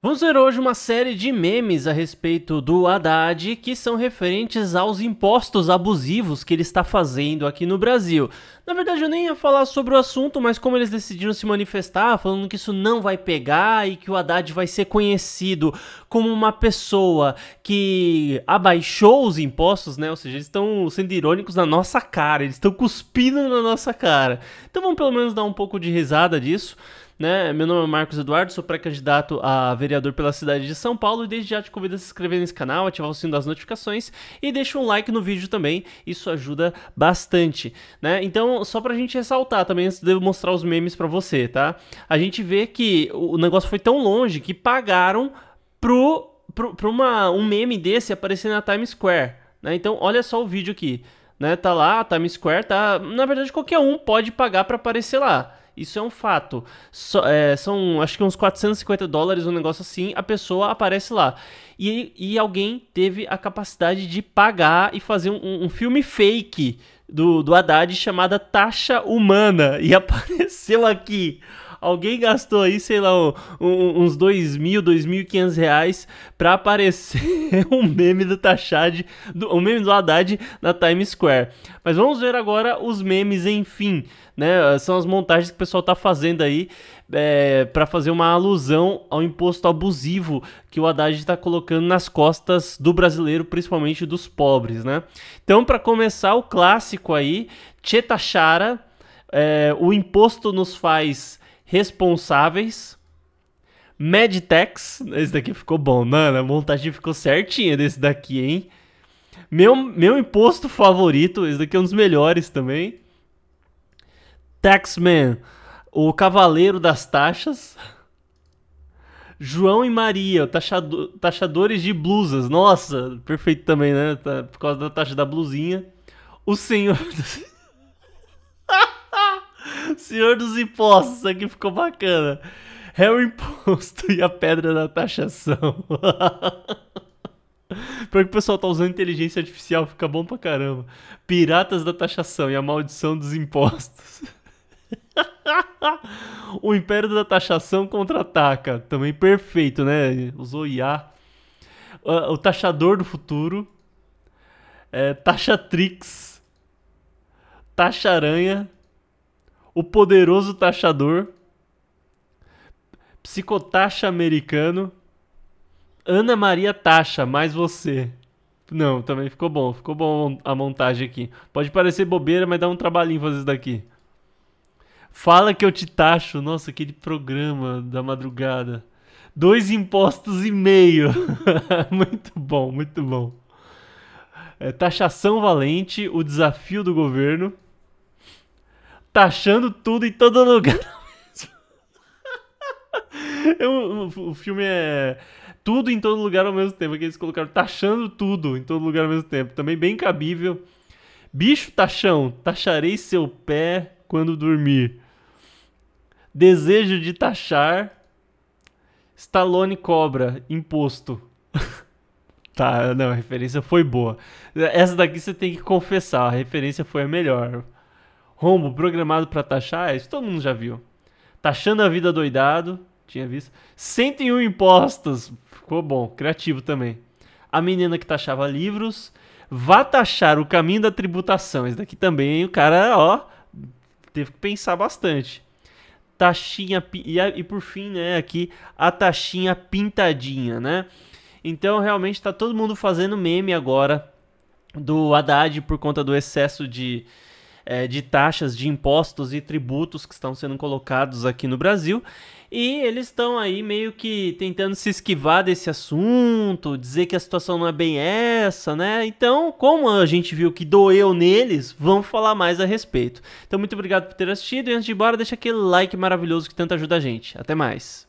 Vamos ver hoje uma série de memes a respeito do Haddad que são referentes aos impostos abusivos que ele está fazendo aqui no Brasil. Na verdade, eu nem ia falar sobre o assunto, mas como eles decidiram se manifestar, falando que isso não vai pegar e que o Haddad vai ser conhecido como uma pessoa que abaixou os impostos, né? Ou seja, eles estão sendo irônicos na nossa cara, eles estão cuspindo na nossa cara. Então vamos pelo menos dar um pouco de risada disso. Né? Meu nome é Marcos Eduardo, sou pré-candidato a vereador pela cidade de São Paulo e desde já te convido a se inscrever nesse canal, ativar o sino das notificações e deixa um like no vídeo também, isso ajuda bastante. Né? Então, só pra gente ressaltar também, antes de eu mostrar os memes pra você, tá? A gente vê que o negócio foi tão longe que pagaram pro, pro, pro uma, um meme desse aparecer na Times Square. Né? Então, olha só o vídeo aqui né? Tá lá, Times Square, tá. Na verdade, qualquer um pode pagar para aparecer lá. Isso é um fato. So, é, são, acho que uns 450 dólares, um negócio assim. A pessoa aparece lá. E, e alguém teve a capacidade de pagar e fazer um, um filme fake do, do Haddad chamada Taxa Humana. E apareceu aqui. Alguém gastou aí, sei lá, um, um, uns dois mil, dois mil e quinhentos reais pra aparecer um meme do Tachad, do, um meme do Haddad na Times Square. Mas vamos ver agora os memes, enfim, né? São as montagens que o pessoal tá fazendo aí é, para fazer uma alusão ao imposto abusivo que o Haddad está colocando nas costas do brasileiro, principalmente dos pobres, né? Então, para começar, o clássico aí, Chetachara, é, o imposto nos faz responsáveis, Meditex, esse daqui ficou bom, mano, a montagem ficou certinha desse daqui, hein? Meu, meu imposto favorito, esse daqui é um dos melhores também. Taxman, o cavaleiro das taxas. João e Maria, taxado, taxadores de blusas. Nossa, perfeito também, né? Tá, por causa da taxa da blusinha. O senhor. Senhor dos Impostos, isso aqui ficou bacana. É o imposto e a pedra da taxação. Pior que o pessoal tá usando inteligência artificial, fica bom pra caramba. Piratas da taxação e a maldição dos impostos. o Império da Taxação contra-ataca. Também perfeito, né? Usou IA. O, Taxador do Futuro. É, Taxatrix. Taxa Aranha o poderoso taxador, psicotaxa americano, Ana Maria Taxa, mais você. Não, também ficou bom, ficou bom a montagem aqui. Pode parecer bobeira, mas dá um trabalhinho fazer isso daqui. Fala que eu te taxo. Nossa, aquele programa da madrugada. Dois impostos e meio. muito bom, muito bom. É, taxação valente, o desafio do governo taxando tá tudo em todo lugar. Eu, o, o filme é tudo em todo lugar ao mesmo tempo. Aqui eles colocaram taxando tá tudo em todo lugar ao mesmo tempo. Também bem cabível. Bicho taxão, taxarei seu pé quando dormir. Desejo de taxar. Stallone cobra imposto. tá, não, a referência foi boa. Essa daqui você tem que confessar, a referência foi a melhor rombo programado para taxar, é, isso todo mundo já viu. Taxando a vida doidado, tinha visto. 101 impostos, ficou bom, criativo também. A menina que taxava livros, vá taxar o caminho da tributação. Esse daqui também, o cara, ó, teve que pensar bastante. Taxinha, e, e por fim, né, aqui, a taxinha pintadinha, né? Então, realmente, está todo mundo fazendo meme agora do Haddad por conta do excesso de, é, de taxas, de impostos e tributos que estão sendo colocados aqui no Brasil. E eles estão aí meio que tentando se esquivar desse assunto, dizer que a situação não é bem essa, né? Então, como a gente viu que doeu neles, vamos falar mais a respeito. Então, muito obrigado por ter assistido e antes de ir embora, deixa aquele like maravilhoso que tanto ajuda a gente. Até mais.